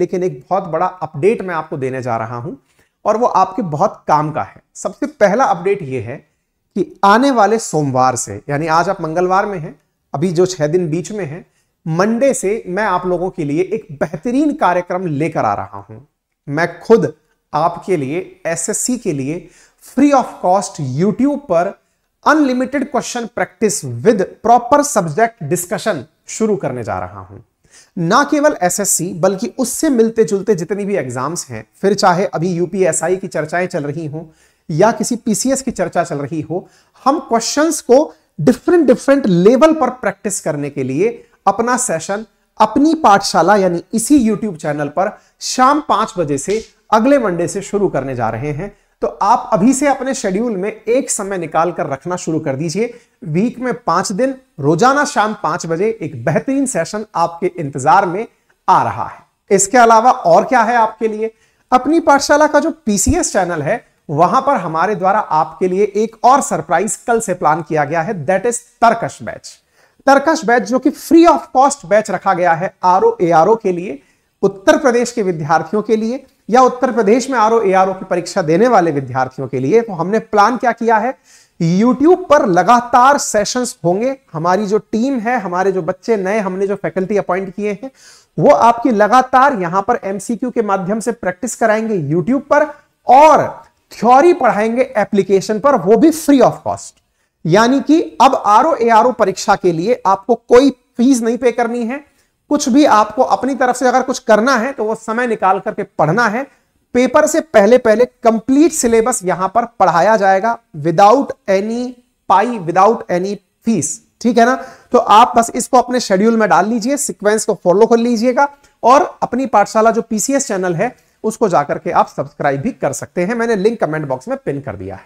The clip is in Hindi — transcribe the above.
लेकिन एक बहुत बड़ा अपडेट मैं आपको देने जा रहा हूं और वो आपके बहुत काम का है सबसे पहला अपडेट ये है कि आने वाले सोमवार से यानी आज आप मंगलवार में हैं अभी जो छह दिन बीच में है मंडे से मैं आप लोगों के लिए एक बेहतरीन कार्यक्रम लेकर आ रहा हूं मैं खुद आपके लिए एसएससी के लिए फ्री ऑफ कॉस्ट यूट्यूब पर unlimited question practice with proper subject discussion शुरू करने जा रहा हूं ना केवल एसएससी बल्कि उससे मिलते जुलते जितनी भी एग्जाम्स हैं फिर चाहे अभी यूपीएसआई की चर्चाएं चल रही हो या किसी पीसीएस की चर्चा चल रही हो हम क्वेश्चंस को डिफरेंट डिफरेंट लेवल पर प्रैक्टिस करने के लिए अपना सेशन अपनी पाठशाला यानी इसी यूट्यूब चैनल पर शाम पांच बजे से अगले मंडे से शुरू करने जा रहे हैं तो आप अभी से अपने शेड्यूल में एक समय निकाल कर रखना शुरू कर दीजिए वीक में पांच दिन रोजाना शाम पांच बजे एक बेहतरीन सेशन आपके इंतजार में आ रहा है इसके अलावा और क्या है आपके लिए अपनी पाठशाला का जो पीसीएस चैनल है वहां पर हमारे द्वारा आपके लिए एक और सरप्राइज कल से प्लान किया गया है that is Tarkash batch Tarkash batch जो कि फ्री ऑफ कॉस्ट बैच रखा गया है आर ओ के लिए उत्तर प्रदेश के विद्यार्थियों के लिए या उत्तर प्रदेश में आरओ एआरओ की परीक्षा देने वाले विद्यार्थियों के लिए तो हमने प्लान क्या किया है यूट्यूब पर लगातार सेशंस होंगे हमारी जो टीम है हमारे जो बच्चे नए हमने जो फैकल्टी अपॉइंट किए हैं वो आपकी लगातार यहां पर एमसीक्यू के माध्यम से प्रैक्टिस कराएंगे यूट्यूब पर और थ्योरी पढ़ाएंगे एप्लीकेशन पर वो भी फ्री ऑफ कॉस्ट यानी कि अब आरओ एआरओ परीक्षा के लिए आपको कोई फीस नहीं पे करनी है कुछ भी आपको अपनी तरफ से अगर कुछ करना है तो वो समय निकाल करके पढ़ना है पेपर से पहले पहले कंप्लीट सिलेबस यहां पर पढ़ाया जाएगा विदाउट एनी पाई विदाउट एनी फीस ठीक है ना तो आप बस इसको अपने शेड्यूल में डाल लीजिए सिक्वेंस को फॉलो कर लीजिएगा और अपनी पाठशाला जो पीसीएस चैनल है उसको जाकर के आप सब्सक्राइब भी कर सकते हैं मैंने लिंक कमेंट बॉक्स में पिन कर दिया है